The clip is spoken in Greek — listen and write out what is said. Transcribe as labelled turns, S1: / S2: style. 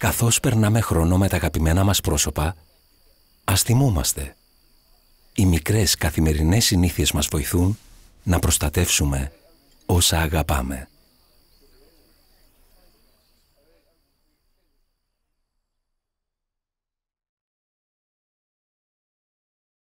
S1: καθώς περνάμε χρόνο με τα αγαπημένα μας πρόσωπα, ας Οι μικρές καθημερινές συνήθειες μας βοηθούν να προστατεύσουμε όσα αγαπάμε.